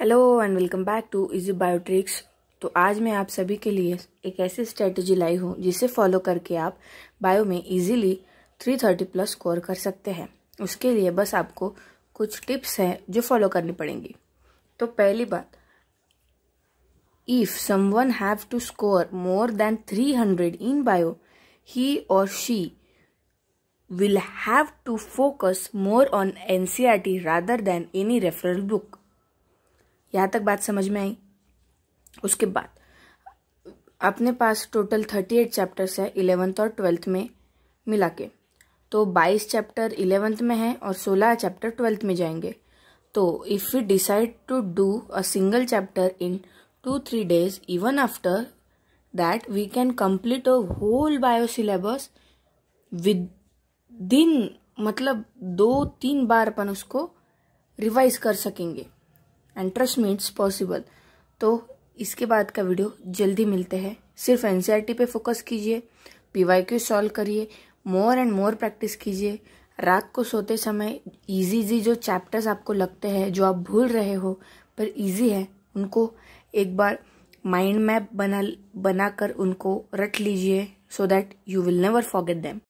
hello and welcome back to easy Biotricks तो आज मैं आप सभी के लिए एक ऐसी स्ट्रेटजी लाई हूँ जिसे फॉलो करके आप बायो में इजीली 330 प्लस स्कोर कर सकते हैं उसके लिए बस आपको कुछ टिप्स हैं जो फॉलो करनी पड़ेंगी तो पहली बात if someone have to score more than 300 in bio ही और she focus more on N C R T rather than any referral book यहाँ तक बात समझ में आई उसके बाद अपने पास टोटल थर्टी एट चैप्टर्स है इलेवंथ और ट्वेल्थ में मिला के तो बाईस चैप्टर इलेवंथ में है और सोलह चैप्टर ट्वेल्थ में जाएंगे तो if you decide to do a single chapter in two three days even after that we can complete a whole bio syllabus with दिन मतलब दो तीन बार अपन उसको रिवाइज कर सकेंगे and trust me it's possible तो इसके बाद का वीडियो जल्दी मिलते हैं सिर्फ एन e पे फोकस कीजिए पीवाईक्यू सॉल्व करिए मोर एंड मोर प्रैक्टिस कीजिए रात को सोते समय इजी इजी जो चैप्टर्स आपको लगते हैं जो आप भूल रहे हो पर इजी है उनको एक बार माइंड मैप बना बनाकर उनको रट लीजिए so that you will never forget them